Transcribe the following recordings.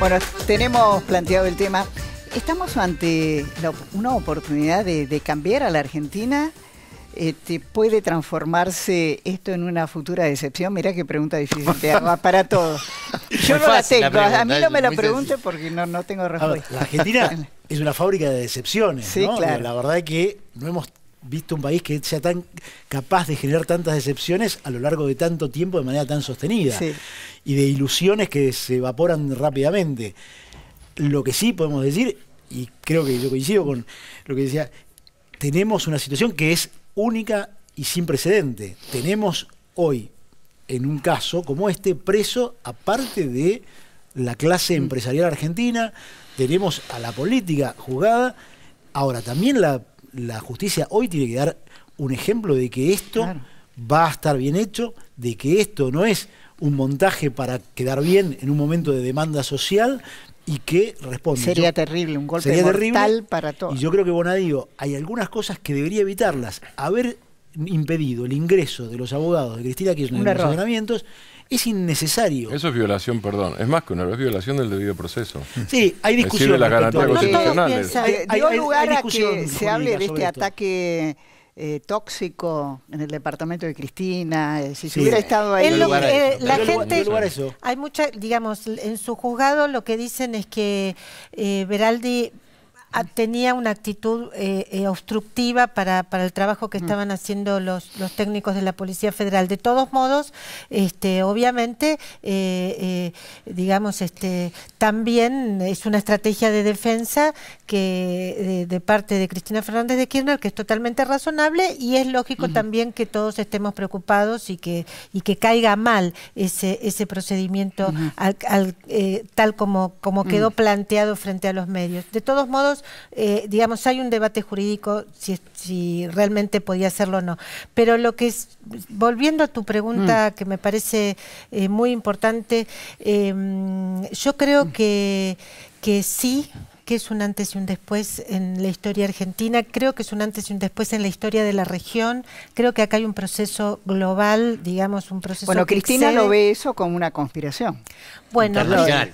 Bueno, tenemos planteado el tema. Estamos ante una oportunidad de, cambiar a la Argentina. Este, ¿Puede transformarse esto en una futura decepción? Mirá qué pregunta difícil te para todos. Yo no la tengo, a mí no me la pregunte porque no, tengo respuesta. la Argentina es una fábrica de decepciones, sí, claro. La verdad es que no hemos visto un país que sea tan capaz de generar tantas decepciones a lo largo de tanto tiempo de manera tan sostenida y de ilusiones que se evaporan rápidamente. Lo que sí podemos decir, y creo que yo coincido con lo que decía, tenemos una situación que es única y sin precedente. Tenemos hoy, en un caso como este, preso aparte de la clase mm. empresarial argentina, tenemos a la política jugada ahora también la la justicia hoy tiene que dar un ejemplo de que esto va a estar bien hecho, de que esto no es un montaje para quedar bien en un momento de demanda social y que responde. Sería terrible, un golpe sería terrible, para todos. Y yo creo que Bonadío, hay algunas cosas que debería evitarlas. Haber impedido el ingreso de los abogados de Cristina Kirchner en los ordenamientos es innecesario. Eso es violación, perdón, es más que una violación del debido proceso. Sí, hay discusión. Las garantías lugar a que se hable de este ataque eh, tóxico en el departamento de Cristina, eh, si se hubiera estado ahí. la gente, hay mucha, digamos, en su juzgado lo que dicen es que eh, Veraldi tenía una actitud eh, eh, obstructiva para, para, el trabajo que mm. estaban haciendo los, los, técnicos de la Policía Federal. De todos modos, este, obviamente, eh, digamos, este, también es una estrategia de defensa que de, parte de Cristina Fernández de Kirchner que es totalmente razonable y es lógico también que todos estemos preocupados y que, y que caiga mal ese, ese procedimiento al, tal como, como mm. quedó planteado frente a los medios. De todos modos, eh, digamos, hay un debate jurídico si, si, realmente podía hacerlo o no. Pero lo que es, volviendo a tu pregunta, mm. que me parece eh, muy importante, em, yo creo que, que sí, que es un antes y un después en la historia argentina, creo que es un antes y un después en la historia de la región, creo que acá hay un proceso global, digamos, un proceso... Bueno, Cristina lo ve eso como una conspiración. Bueno, Cristina,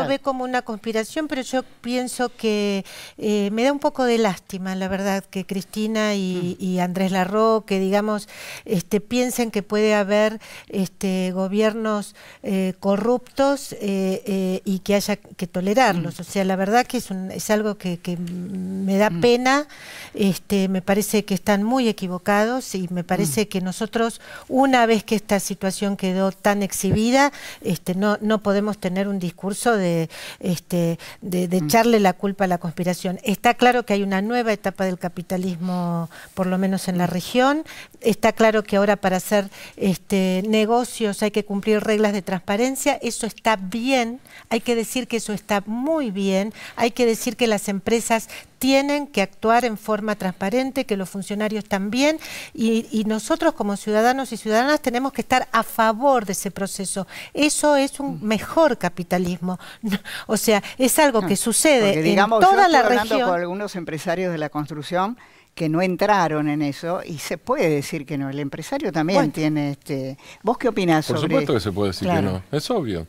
lo ve como una conspiración, pero yo pienso que eh, me da un poco de lástima, la verdad, que Cristina y, Andrés mm. y Andrés Larroque, digamos, este, piensen que puede haber este, gobiernos eh, corruptos eh, y que haya tolerarlos. Mm. O sea, la verdad que es, algo que, me da mm. pena, este, me parece que están muy equivocados y me parece mm. que nosotros, una vez que esta situación quedó tan exhibida, este, no, no podemos tener un discurso de, este, echarle la culpa a la conspiración. Está claro que hay una nueva etapa del capitalismo, por lo menos en la región. Está claro que ahora para hacer este, negocios hay que cumplir reglas de transparencia. Eso está bien. Hay que decir que eso está muy bien. Hay que decir que las empresas tienen que actuar en forma transparente, que los funcionarios también, y, nosotros como ciudadanos y ciudadanas tenemos que estar a favor de ese proceso. Eso es un mm. mejor capitalismo. o sea, es algo que mm. sucede en toda yo estoy la hablando región. con algunos empresarios de la construcción que no entraron en eso y se puede decir que no. El empresario también tiene este. ¿Vos qué opinás Por sobre? supuesto que se puede decir que no. Es obvio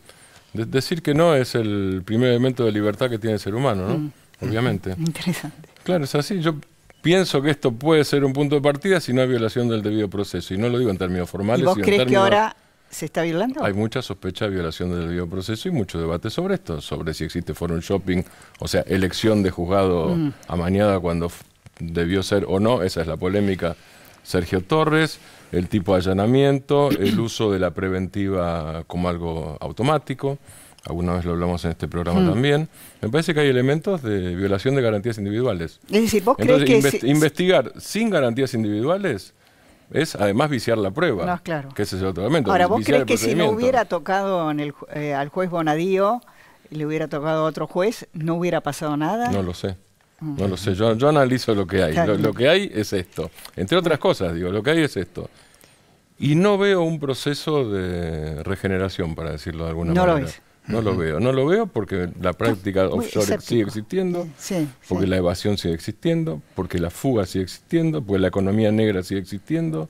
decir que no es el primer elemento de libertad que tiene el ser humano, ¿no? Mm. Obviamente. Mm. Interesante. Claro, es así. Yo pienso que esto puede ser un punto de partida si no hay violación del debido proceso. Y no lo digo en términos formales. ¿Y vos crees que ahora se está violando? Hay mucha sospecha de violación del debido proceso y mucho debate sobre esto, sobre si existe forum shopping, o sea, elección de juzgado mm. amañada cuando debió ser o no, esa es la polémica Sergio Torres, el tipo de allanamiento, el uso de la preventiva como algo automático. Alguna vez lo hablamos en este programa hmm. también. Me parece que hay elementos de violación de garantías individuales. Es decir, vos que. investigar sin garantías individuales es además viciar la prueba. No, claro. Que es el otro elemento. Ahora, ¿vos crees que si no hubiera tocado eh, al juez Bonadío, le hubiera tocado a otro juez, no hubiera pasado nada? No lo sé. No lo sé, yo, analizo lo que hay. Lo, que hay es esto. Entre otras cosas, digo, lo que hay es esto. Y no veo un proceso de regeneración, para decirlo de alguna manera. No lo veo. No lo veo porque la práctica offshore sigue existiendo, porque la evasión sigue existiendo, porque la fuga sigue existiendo, porque la economía negra sigue existiendo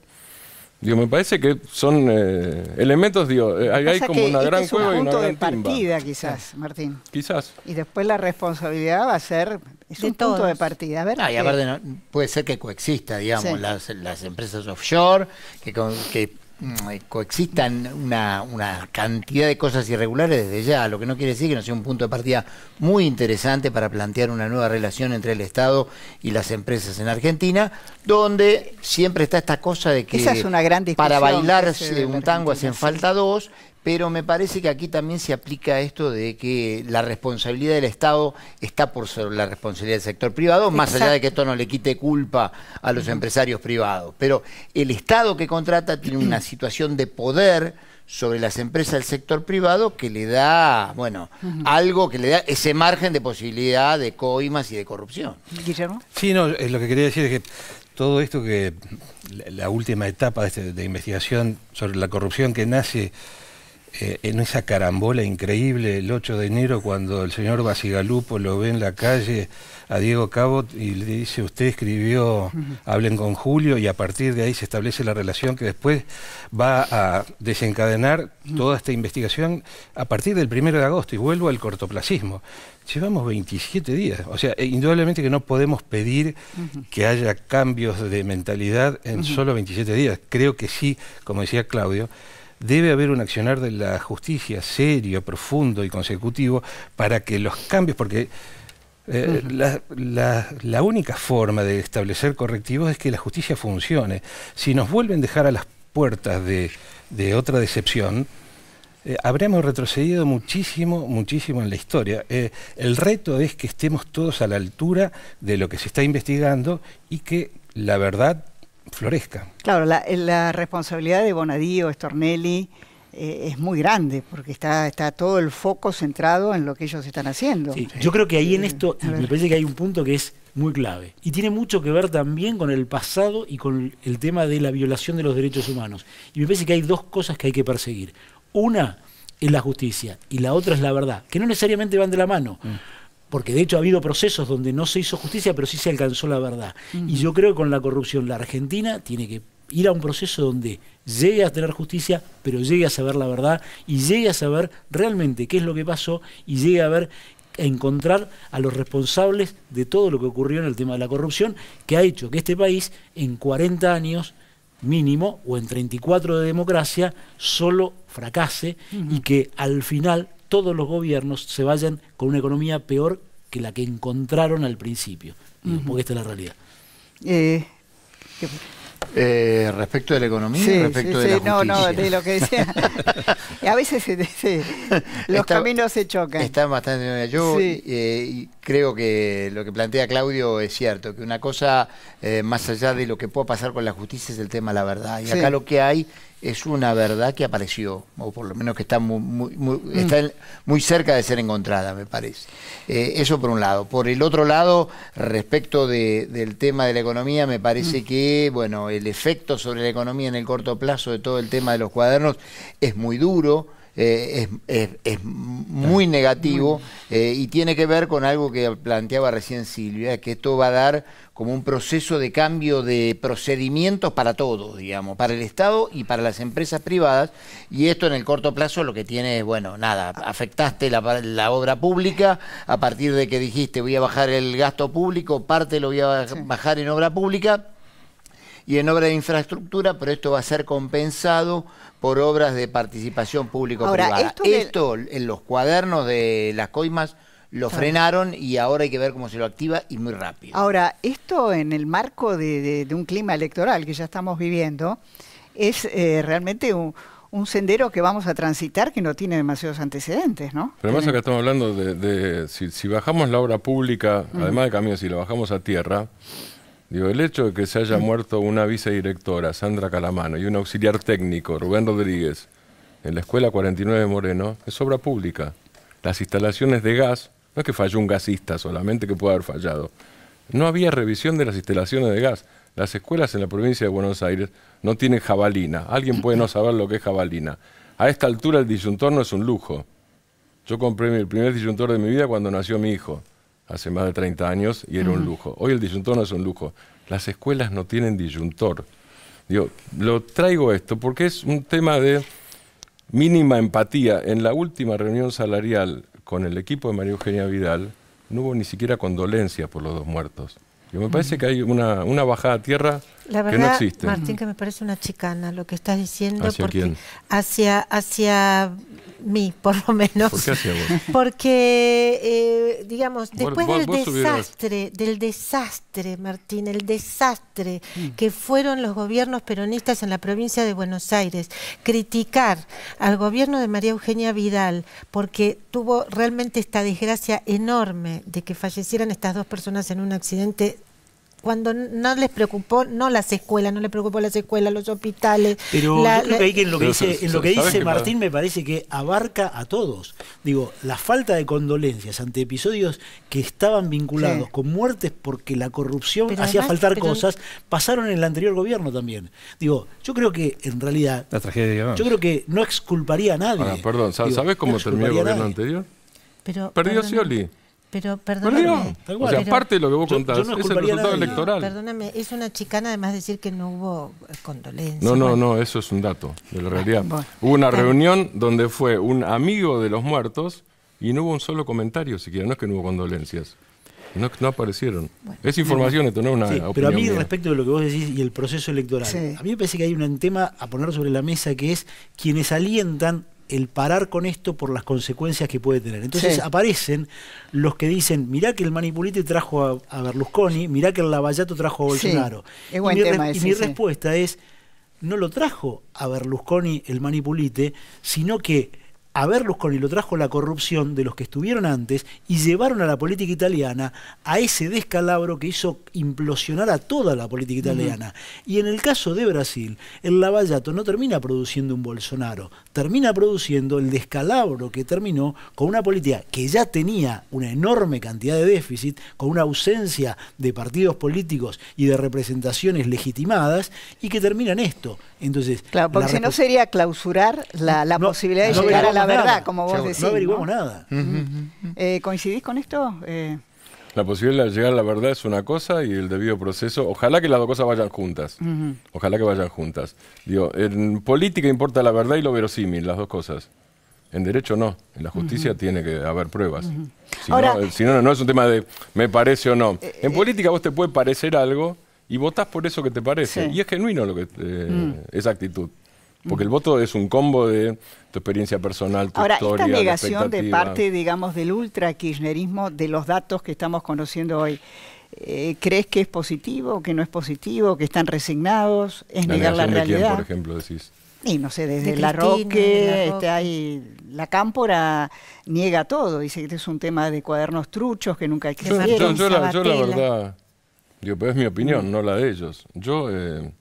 me parece que son eh, elementos, digo, eh, hay, como una este gran juego es un punto y una de partida, quizás, Martín. Quizás. Y después la responsabilidad va a ser es un punto de partida. A ver, puede ser que coexista, digamos, las, las, empresas offshore que, con, que Mm, eh, coexistan una, cantidad de cosas irregulares desde ya, lo que no quiere decir que no sea un punto de partida muy interesante para plantear una nueva relación entre el Estado y las empresas en Argentina, donde siempre está esta cosa de que es una para bailarse un tango hacen falta dos, pero me parece que aquí también se aplica esto de que la responsabilidad del Estado está por la responsabilidad del sector privado, más allá de que esto no le quite culpa a los empresarios privados. Pero el Estado que contrata tiene una situación de poder sobre las empresas del sector privado que le da, bueno, algo que le da ese margen de posibilidad de coimas y de corrupción. Guillermo. Sí, no, lo que quería decir es que todo esto que la última etapa este, de investigación sobre la corrupción que nace eh, en esa carambola increíble el 8 de enero cuando el señor Basigalupo lo ve en la calle a Diego Cabot y le dice, usted escribió Hablen con Julio y a partir de ahí se establece la relación que después va a desencadenar toda esta investigación a partir del 1 de agosto y vuelvo al cortoplacismo. Llevamos 27 días, o sea, eh, indudablemente que no podemos pedir que haya cambios de mentalidad en solo 27 días. Creo que sí, como decía Claudio, debe haber un accionar de la justicia serio, profundo y consecutivo para que los cambios, porque eh, la, única forma de establecer correctivos es que la justicia funcione. Si nos vuelven a dejar a las puertas de, otra decepción, eh, habremos retrocedido muchísimo, muchísimo en la historia. Eh, el reto es que estemos todos a la altura de lo que se está investigando y que la verdad florezca. Claro, eh, la, responsabilidad de Bonadío, Stornelli, eh, es muy grande, porque está, está todo el foco centrado en lo que ellos están haciendo. yo creo que ahí en esto, me parece que hay un punto que es muy clave. Y tiene mucho que ver también con el pasado y con el tema de la violación de los derechos humanos. Y me parece que hay dos cosas que hay que perseguir. Una es la justicia y la otra es la verdad, que no necesariamente van de la mano. Mm porque de hecho ha habido procesos donde no se hizo justicia, pero sí se alcanzó la verdad. Y yo creo que con la corrupción la Argentina tiene que ir a un proceso donde llegue a tener justicia, pero llegue a saber la verdad y llegue a saber realmente qué es lo que pasó y llegue a ver a encontrar a los responsables de todo lo que ocurrió en el tema de la corrupción, que ha hecho que este país en 40 años mínimo o en 34 de democracia solo fracase y que al final todos los gobiernos se vayan con una economía peor que la que encontraron al principio, porque esta es la realidad. Eh, eh, respecto de la economía, sí, respecto de la justicia. No, no, de lo que decía. a veces los caminos se chocan. Está bastante. Yo eh, creo que lo que plantea Claudio es cierto, que una cosa más allá de lo que pueda pasar con la justicia es el tema de la verdad. Y acá lo que hay es una verdad que apareció, o por lo menos que está muy, muy, mm. está muy cerca de ser encontrada, me parece. Eh, eso por un lado. Por el otro lado, respecto del tema de la economía, me parece mm. que bueno, el efecto sobre la economía en el corto plazo de todo el tema de los cuadernos es muy duro. Eh, es, es, muy negativo eh, y tiene que ver con algo que planteaba recién Silvia, que esto va a dar como un proceso de cambio de procedimientos para todos, digamos, para el Estado y para las empresas privadas, y esto en el corto plazo lo que tiene es, bueno, nada, afectaste la obra pública a partir de que dijiste voy a bajar el gasto público, parte lo voy a bajar en obra pública, y en obra de infraestructura, pero esto va a ser compensado por obras de participación público-privada. Esto, en los cuadernos de las coimas lo frenaron y ahora hay que ver cómo se lo activa y muy rápido. Ahora, esto en el marco de, un clima electoral que ya estamos viviendo, es eh, realmente un, sendero que vamos a transitar que no tiene demasiados antecedentes, ¿no? Pero además acá estamos hablando de, si, bajamos la obra pública, además de caminos, si la bajamos a tierra, Digo, el hecho de que se haya muerto una vicedirectora, Sandra Calamano, y un auxiliar técnico, Rubén Rodríguez, en la escuela 49 de Moreno, es obra pública. Las instalaciones de gas, no es que falló un gasista solamente que puede haber fallado. No había revisión de las instalaciones de gas. Las escuelas en la provincia de Buenos Aires no tienen jabalina. Alguien puede no saber lo que es jabalina. A esta altura el disyuntor no es un lujo. Yo compré el primer disyuntor de mi vida cuando nació mi hijo hace más de 30 años y era un lujo. Hoy el disyuntor no es un lujo. Las escuelas no tienen disyuntor. Digo, lo traigo esto porque es un tema de mínima empatía. En la última reunión salarial con el equipo de María Eugenia Vidal, no hubo ni siquiera condolencia por los dos muertos me parece que hay una, bajada a tierra verdad, que no existe. Martín, que me parece una chicana lo que estás diciendo. ¿Hacia quién? Hacia, mí, por lo menos. ¿Por hacia vos? Porque, eh, digamos, después del desastre, del desastre, Martín, el desastre que fueron los gobiernos peronistas en la provincia de Buenos Aires, criticar al gobierno de María Eugenia Vidal, porque tuvo realmente esta desgracia enorme de que fallecieran estas dos personas en un accidente cuando no les preocupó, no las escuelas, no les preocupó las escuelas, los hospitales. Pero en lo que dice, Martín me parece que abarca a todos. Digo, la falta de condolencias ante episodios que estaban vinculados con muertes porque la corrupción hacía faltar cosas, pasaron en el anterior gobierno también. Digo, yo creo que en realidad... La tragedia. Yo creo que no exculparía a nadie. Ah, perdón, ¿sabes cómo terminó el gobierno anterior? Perdió Scioli. Pero perdóname. de lo que vos contás es el resultado electoral. perdóname, es una chicana además decir que no hubo eh, condolencias. No, no, no, eso es un dato de la ah, realidad. hubo una reunión donde fue un amigo de los muertos y no hubo un solo comentario siquiera, no es que no hubo condolencias. No, no, aparecieron. es información, esto no es una. pero a mí, respecto de lo que vos decís y el proceso electoral, a mí me parece que hay un tema a poner sobre la mesa que es quienes alientan el parar con esto por las consecuencias que puede tener. Entonces aparecen los que dicen, mirá que el Manipulite trajo a, Berlusconi, mirá que el Lavallato trajo a Bolsonaro. y, mi, respuesta es, no lo trajo a Berlusconi el Manipulite, sino que a Berlusconi lo trajo la corrupción de los que estuvieron antes y llevaron a la política italiana a ese descalabro que hizo implosionar a toda la política italiana. Y en el caso de Brasil, el Lavallato no termina produciendo un Bolsonaro, termina produciendo el descalabro que terminó con una política que ya tenía una enorme cantidad de déficit, con una ausencia de partidos políticos y de representaciones legitimadas, y que termina en esto. Entonces, claro, porque si no sería clausurar la, posibilidad de llegar a la verdad, como vos decís. No averiguamos nada. Eh, ¿Coincidís con esto? Eh, la posibilidad de llegar a la verdad es una cosa y el debido proceso, ojalá que las dos cosas vayan juntas. Ojalá que vayan juntas. Digo, en política importa la verdad y lo verosímil, las dos cosas. En derecho no, en la justicia tiene que haber pruebas. Si, eh, no, no, es un tema de me parece o no. En política vos te puede parecer algo y votás por eso que te parece. Y es genuino lo que, mm. esa actitud. Porque el voto es un combo de tu experiencia personal, tu Ahora, esta negación de parte, digamos, del ultra-kirchnerismo de los datos que estamos conociendo hoy, eh, ¿crees que es positivo, que no es positivo, que están resignados? ¿Es negar la realidad? De quién, por ejemplo, decís? Y no sé, desde La Roque, este, la, Cámpora niega todo, dice que este es un tema de cuadernos truchos que nunca hay que. yo, yo, yo, la, verdad, digo, pero es mi opinión, no la de ellos. Yo... Eh,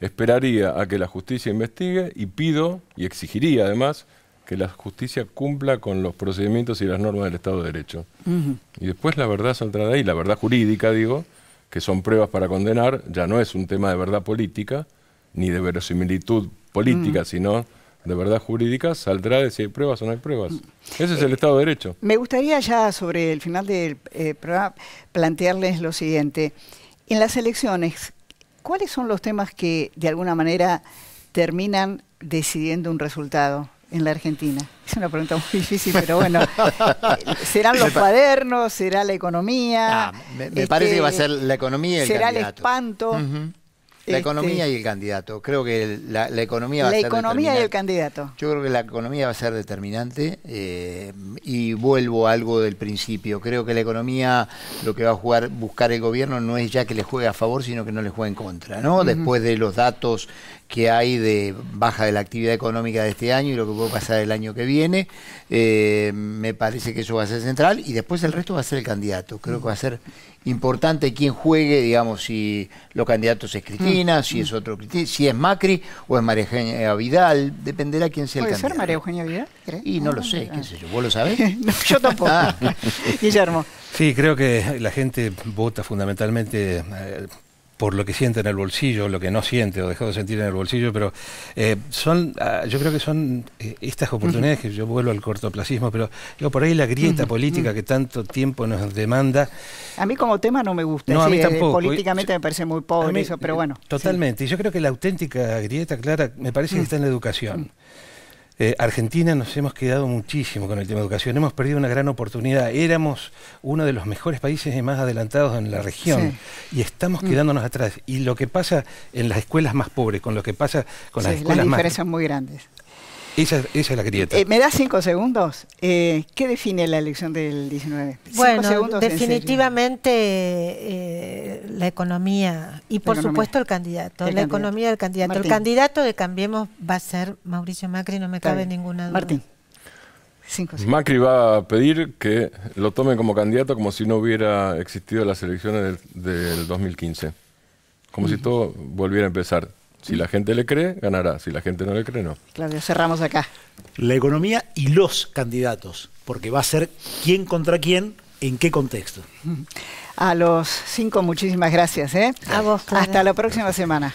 Esperaría a que la justicia investigue y pido, y exigiría además, que la justicia cumpla con los procedimientos y las normas del Estado de Derecho. Y después la verdad saldrá de ahí, la verdad jurídica, digo, que son pruebas para condenar, ya no es un tema de verdad política, ni de verosimilitud política, mm. sino de verdad jurídica, saldrá de si hay pruebas o no hay pruebas. Mm. Ese es eh, el Estado de Derecho. Me gustaría ya sobre el final del eh, programa plantearles lo siguiente. En las elecciones, ¿cuáles son los temas que de alguna manera terminan decidiendo un resultado? en la Argentina? Es una pregunta muy difícil, pero bueno. ¿Serán los cuadernos? ¿Será la economía? Ah, me, parece que va a este, ser la economía. El ¿Será el espanto? La este, economía y el candidato. Creo que la, economía va a ser. La economía y el candidato. Yo creo que la economía va a ser determinante eh, y vuelvo a algo del principio. Creo que la economía lo que va a jugar, buscar el gobierno no es ya que le juegue a favor, sino que no le juegue en contra. ¿no? Después de los datos que hay de baja de la actividad económica de este año y lo que puede pasar el año que viene, eh, me parece que eso va a ser central y después el resto va a ser el candidato. Creo que va a ser importante quién juegue, digamos, si los candidatos es Cristina, mm. si es otro Cristina, si es Macri o es María Eugenia Vidal, dependerá quién sea el candidato. ¿Puede ser María Eugenia Vidal? Y no, lo ah, sé, qué sé yo, ¿vos lo sabés? yo tampoco. Ah. Guillermo. Sí, creo que la gente vota fundamentalmente eh, por lo que siente en el bolsillo, lo que no siente o dejó de sentir en el bolsillo, pero eh, son, ah, yo creo que son eh, estas oportunidades que yo vuelvo al cortoplacismo, pero yo por ahí la grieta política que tanto tiempo nos demanda. A mí como tema no me gusta, no, eh, políticamente me parece muy pobre eso, pero bueno. Totalmente, y yo creo que la auténtica grieta clara me parece que mm. está en la educación. Eh, Argentina nos hemos quedado muchísimo con el tema de educación, hemos perdido una gran oportunidad, éramos uno de los mejores países más adelantados en la región y estamos mm. quedándonos atrás. Y lo que pasa en las escuelas más pobres, con lo que pasa con las escuelas más... Las diferencias muy grandes. Esa, es la grieta. Eh, ¿Me da cinco segundos? Eh, ¿Qué define la elección del 19? Bueno, definitivamente eh, la economía y por supuesto el candidato. la economía del candidato. El candidato de Cambiemos va a ser Mauricio Macri, no me cabe ninguna duda. Martín. Macri va a pedir que lo tomen como candidato como si no hubiera existido las elecciones del, 2015, como si todo volviera a empezar. Si la gente le cree, ganará. Si la gente no le cree, no. Claro, cerramos acá. La economía y los candidatos, porque va a ser quién contra quién, en qué contexto. A los cinco, muchísimas gracias. ¿eh? A vos, Hasta la próxima semana.